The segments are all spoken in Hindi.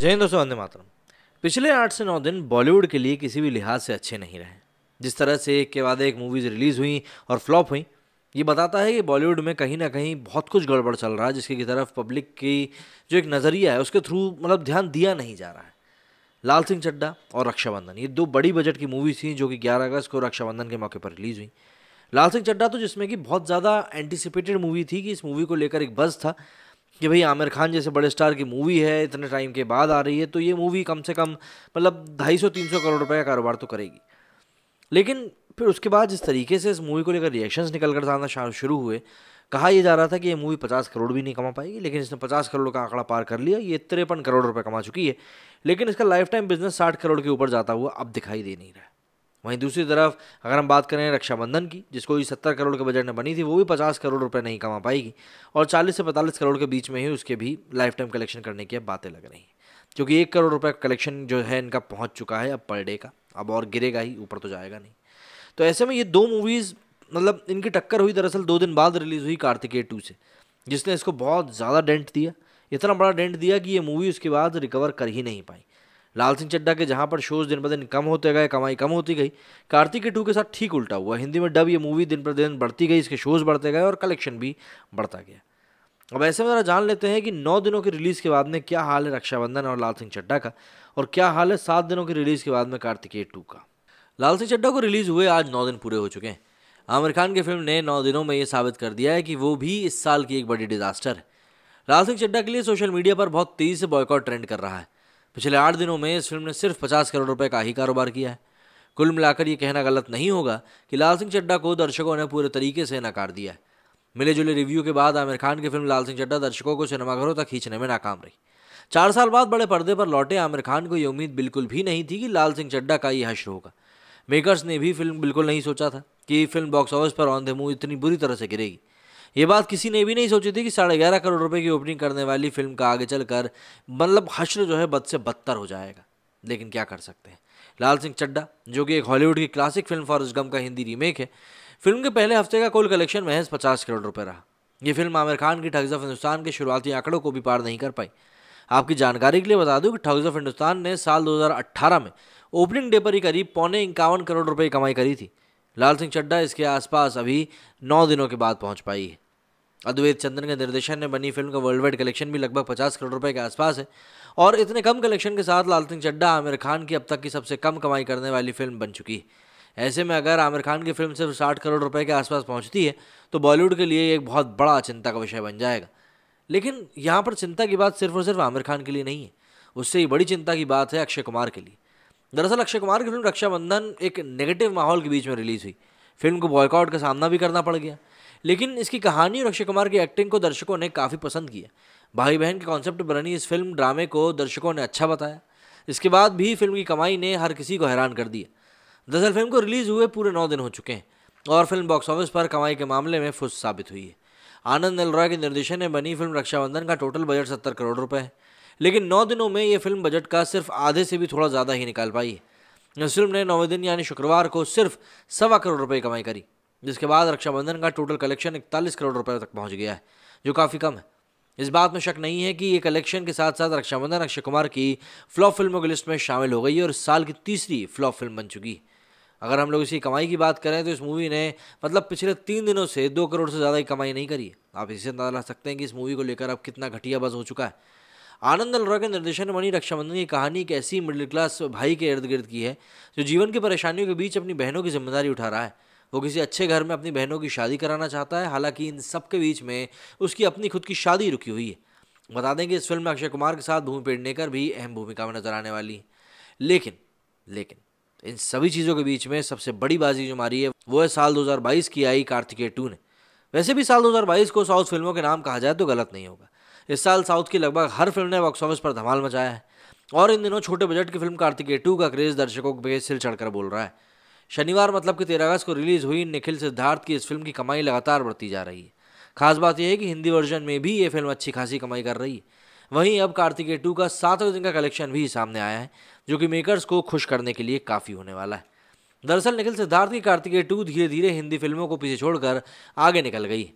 जय हिंद दोस्तों वंदे मातरम पिछले आठ से नौ दिन बॉलीवुड के लिए किसी भी लिहाज से अच्छे नहीं रहे जिस तरह से एक के बाद एक मूवीज़ रिलीज़ हुई और फ्लॉप हुई ये बताता है कि बॉलीवुड में कहीं ना कहीं बहुत कुछ गड़बड़ चल रहा है जिसकी की तरफ पब्लिक की जो एक नज़रिया है उसके थ्रू मतलब ध्यान दिया नहीं जा रहा है लाल सिंह चड्डा और रक्षाबंधन ये दो बड़ी बजट की मूवीज़ थी जो कि 11 अगस्त को रक्षाबंधन के मौके पर रिलीज़ हुई लाल सिंह चड्डा तो जिसमें कि बहुत ज़्यादा एंटिसिपेटेड मूवी थी कि इस मूवी को लेकर एक बज़ था कि भाई आमिर खान जैसे बड़े स्टार की मूवी है इतने टाइम के बाद आ रही है तो ये मूवी कम से कम मतलब ढाई सौ तीन सौ करोड़ रुपए का कारोबार तो करेगी लेकिन फिर उसके बाद जिस तरीके से इस मूवी को लेकर रिएक्शंस निकल कर आना शुरू हुए कहा यह जा रहा था कि ये मूवी पचास करोड़ भी नहीं कमा पाएगी लेकिन इसने पचास करोड़ का आंकड़ा पार कर लिया ये तिरपन करोड़ रुपये कमा चुकी है लेकिन इसका लाइफ टाइम बिजनेस साठ करोड़ के ऊपर जाता हुआ अब दिखाई दे नहीं रहा है वहीं दूसरी तरफ अगर हम बात करें रक्षाबंधन की जिसको सत्तर करोड़ के बजट में बनी थी वो भी पचास करोड़ रुपए नहीं कमा पाएगी और चालीस से पैंतालीस करोड़ के बीच में ही उसके भी लाइफ टाइम कलेक्शन करने की अब बातें लग रही हैं क्योंकि एक करोड़ रुपए कलेक्शन जो है इनका पहुंच चुका है अब पर डे का अब और गिरेगा ही ऊपर तो जाएगा नहीं तो ऐसे में ये दो मूवीज़ मतलब इनकी टक्कर हुई दरअसल दो दिन बाद रिलीज़ हुई कार्तिकेय टू से जिसने इसको बहुत ज़्यादा डेंट दिया इतना बड़ा डेंट दिया कि ये मूवी उसके बाद रिकवर कर ही नहीं पाई लाल सिंह चड्डा के जहाँ पर शोज दिन ब दिन कम होते गए कमाई कम होती गई कार्तिक के टू के साथ ठीक उल्टा हुआ हिंदी में डब ये मूवी दिन दिन बढ़ती गई इसके शोज बढ़ते गए और कलेक्शन भी बढ़ता गया अब ऐसे में ज़रा जान लेते हैं कि नौ दिनों की रिलीज़ के बाद में क्या हाल है रक्षाबंधन और लाल सिंह चड्डा का और क्या हाल है सात दिनों की रिलीज़ के बाद में कार्तिकेय टू का लाल सिंह चड्डा को रिलीज़ हुए आज नौ दिन पूरे हो चुके हैं आमिर खान की फिल्म ने नौ दिनों में ये साबित कर दिया है कि वो भी इस साल की एक बड़ी डिज़ास्टर है लाल सिंह चड्डा के लिए सोशल मीडिया पर बहुत तेज़ी से बॉयकॉट ट्रेंड कर रहा है पिछले आठ दिनों में इस फिल्म ने सिर्फ पचास करोड़ रुपए का ही कारोबार किया है कुल मिलाकर ये कहना गलत नहीं होगा कि लाल सिंह चड्डा को दर्शकों ने पूरे तरीके से नकार दिया है मिले जुले रिव्यू के बाद आमिर खान की फिल्म लाल सिंह चड्डा दर्शकों को सिनेमाघरों तक खींचने में नाकाम रही चार साल बाद बड़े पर्दे पर लौटे आमिर खान को ये उम्मीद बिल्कुल भी नहीं थी कि लाल सिंह चड्डा का ये हश्र होगा मेकर्स ने भी फिल्म बिल्कुल नहीं सोचा था कि फिल्म बॉक्स ऑफिस पर ऑन द मूव इतनी बुरी तरह से गिरेगी ये बात किसी ने भी नहीं सोची थी कि साढ़े ग्यारह करोड़ रुपए की ओपनिंग करने वाली फिल्म का आगे चलकर मतलब हश्र जो है बद से बदतर हो जाएगा लेकिन क्या कर सकते हैं लाल सिंह चड्डा जो कि एक हॉलीवुड की क्लासिक फिल्म फॉरेस्ट गम का हिंदी रीमेक है फिल्म के पहले हफ्ते का कुल कलेक्शन महज पचास करोड़ रुपये रहा ये फिल्म आमिर खान की ठग्स ऑफ हिंदुस्तान के शुरुआती आंकड़ों को भी पार नहीं कर पाई आपकी जानकारी के लिए बता दूं कि ठग्स ऑफ हिंदुस्तान ने साल 2018 में ओपनिंग डे पर ही करीब पौने इक्यावन करोड़ रुपए की कमाई करी थी लाल सिंह चड्डा इसके आसपास अभी नौ दिनों के बाद पहुंच पाई है अद्वैत चंद्र के निर्देशन में बनी फिल्म का वर्ल्ड वाइड कलेक्शन भी लगभग पचास करोड़ रुपए के आसपास है और इतने कम कलेक्शन के साथ लाल सिंह चड्डा आमिर खान की अब तक की सबसे कम कमाई करने वाली फिल्म बन चुकी है ऐसे में अगर आमिर खान की फिल्म सिर्फ साठ करोड़ रुपये के आसपास पहुँचती है तो बॉलीवुड के लिए एक बहुत बड़ा चिंता का विषय बन जाएगा लेकिन यहाँ पर चिंता की बात सिर्फ और सिर्फ आमिर खान के लिए नहीं है उससे ही बड़ी चिंता की बात है अक्षय कुमार के लिए दरअसल अक्षय कुमार की फिल्म रक्षाबंधन एक नेगेटिव माहौल के बीच में रिलीज हुई फिल्म को बॉयकआउट का सामना भी करना पड़ गया लेकिन इसकी कहानी और अक्षय कुमार की एक्टिंग को दर्शकों ने काफ़ी पसंद किया भाई बहन के कॉन्सेप्ट बनी इस फिल्म ड्रामे को दर्शकों ने अच्छा बताया इसके बाद भी फिल्म की कमाई ने हर किसी को हैरान कर दिया दरअसल फिल्म को रिलीज़ हुए पूरे नौ दिन हो चुके हैं और फिल्म बॉक्स ऑफिस पर कमाई के मामले में फुस साबित हुई है आनंद एल के निर्देशन में बनी फिल्म रक्षाबंधन का टोटल बजट सत्तर करोड़ रुपये है लेकिन नौ दिनों में ये फिल्म बजट का सिर्फ आधे से भी थोड़ा ज़्यादा ही निकाल पाई है इस फिल्म ने नौवें दिन यानी शुक्रवार को सिर्फ सवा करोड़ रुपये कमाई करी जिसके बाद रक्षाबंधन का टोटल कलेक्शन इकतालीस करोड़ रुपये तक पहुँच गया है जो काफ़ी कम है इस बात में शक नहीं है कि ये कलेक्शन के साथ साथ रक्षाबंधन अक्षय कुमार की फ्लॉप फिल्मों की लिस्ट में शामिल हो गई है और इस साल की तीसरी फ्लॉप फिल्म बन चुकी है अगर हम लोग इसी कमाई की बात करें तो इस मूवी ने मतलब पिछले तीन दिनों से दो करोड़ से ज़्यादा की कमाई नहीं करी आप इसे अंदाजा ला सकते हैं कि इस मूवी को लेकर अब कितना घटिया बस हो चुका है आनंद अल्रा के निर्देशन बनी रक्षाबंधन की कहानी एक ऐसी मिडिल क्लास भाई के इर्द गिर्द की है जो जीवन की परेशानियों के बीच अपनी बहनों की जिम्मेदारी उठा रहा है वो किसी अच्छे घर में अपनी बहनों की शादी कराना चाहता है हालांकि इन सब के बीच में उसकी अपनी खुद की शादी रुकी हुई है बता दें कि इस फिल्म में अक्षय कुमार के साथ भूमि पेडनेकर भी अहम भूमिका में नजर आने वाली है लेकिन लेकिन इन सभी चीज़ों के बीच में सबसे बड़ी बाजी जो मारी है वो है साल 2022 की आई कार्तिकेय टू ने वैसे भी साल 2022 को साउथ फिल्मों के नाम कहा जाए तो गलत नहीं होगा इस साल साउथ की लगभग हर फिल्म ने बॉक्स ऑफिस पर धमाल मचाया है और इन दिनों छोटे बजट की फिल्म कार्तिकेय टू का क्रेज दर्शकों के सिर चढ़कर बोल रहा है शनिवार मतलब कि तेरह अगस्त को रिलीज हुई निखिल सिद्धार्थ की इस फिल्म की कमाई लगातार बढ़ती जा रही है खास बात यह है कि हिंदी वर्जन में भी ये फिल्म अच्छी खासी कमाई कर रही है वहीं अब कार्तिकेय टू का सातवें दिन का कलेक्शन भी सामने आया है जो कि मेकर्स को खुश करने के लिए काफ़ी होने वाला है दरअसल निखिल सिद्धार्थ की कार्तिकेय टू धीरे धीरे हिंदी फिल्मों को पीछे छोड़कर आगे निकल गई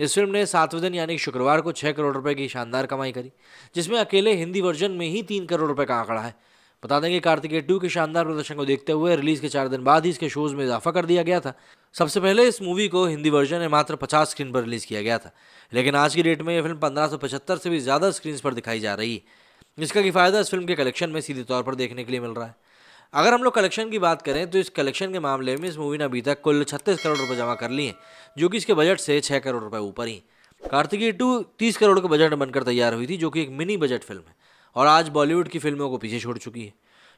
इस फिल्म ने सातवें दिन यानी शुक्रवार को छः करोड़ रुपये की शानदार कमाई करी जिसमें अकेले हिंदी वर्जन में ही तीन करोड़ रुपये का आंकड़ा है बता दें कि कार्तिकेय टू के शानदार प्रदर्शन को देखते हुए रिलीज के चार दिन बाद ही इसके शोज में इजाफा कर दिया गया था सबसे पहले इस मूवी को हिंदी वर्जन में मात्र 50 स्क्रीन पर रिलीज किया गया था लेकिन आज की डेट में यह फिल्म 1575 से भी ज़्यादा स्क्रीन पर दिखाई जा रही है इसका कि फ़ायदा इस फिल्म के कलेक्शन में सीधे तौर पर देखने के लिए मिल रहा है अगर हम लोग कलेक्शन की बात करें तो इस कलेक्शन के मामले में इस मूवी ने अभी तक कुल छत्तीस करोड़ रुपये जमा कर लिए हैं जो कि इसके बजट से छः करोड़ रुपये ऊपर ही कार्तिकी टू तीस करोड़ के बजट बनकर तैयार हुई थी जो कि एक मिनी बजट फिल्म है और आज बॉलीवुड की फिल्मों को पीछे छोड़ चुकी है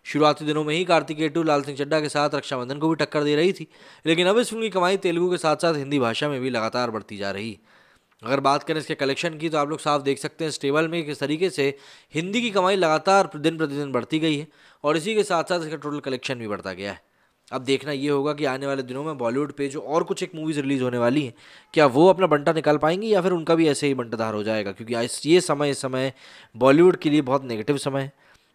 शुरुआती दिनों में ही कार्तिक एटू लाल सिंह चड्डा के साथ रक्षाबंधन को भी टक्कर दे रही थी लेकिन अब इस फिल्म की कमाई तेलुगु के साथ साथ हिंदी भाषा में भी लगातार बढ़ती जा रही है अगर बात करें इसके कलेक्शन की तो आप लोग साफ देख सकते हैं स्टेबल में किस तरीके से हिंदी की कमाई लगातार दिन प्रतिदिन बढ़ती गई है और इसी के साथ साथ इसका टोटल कलेक्शन भी बढ़ता गया है अब देखना ये होगा कि आने वाले दिनों में बॉलीवुड पे जो और कुछ एक मूवीज़ रिलीज़ होने वाली हैं क्या वो अपना बंटा निकाल पाएंगी या फिर उनका भी ऐसे ही बंटाधार हो जाएगा क्योंकि ये समय इस समय बॉलीवुड के लिए बहुत नेगेटिव समय है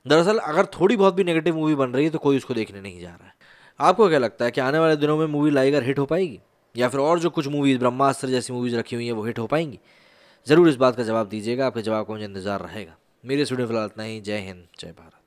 दरअसल अगर थोड़ी बहुत भी नेगेटिव मूवी बन रही है तो कोई उसको देखने नहीं जा रहा है आपको क्या लगता है कि आने वाले दिनों में मूवी लाइगर हिट हो पाएगी या फिर और जो कुछ मूवीज़ ब्रह्मास्त्र जैसी मूवीज़ रखी हुई हैं वो हिट हो पाएंगी ज़रूर इस बात का जवाब दीजिएगा आपके जवाब का मुझे इंतजार रहेगा मेरे स्टूडियो फिलहाल इतना ही जय हिंद जय भारत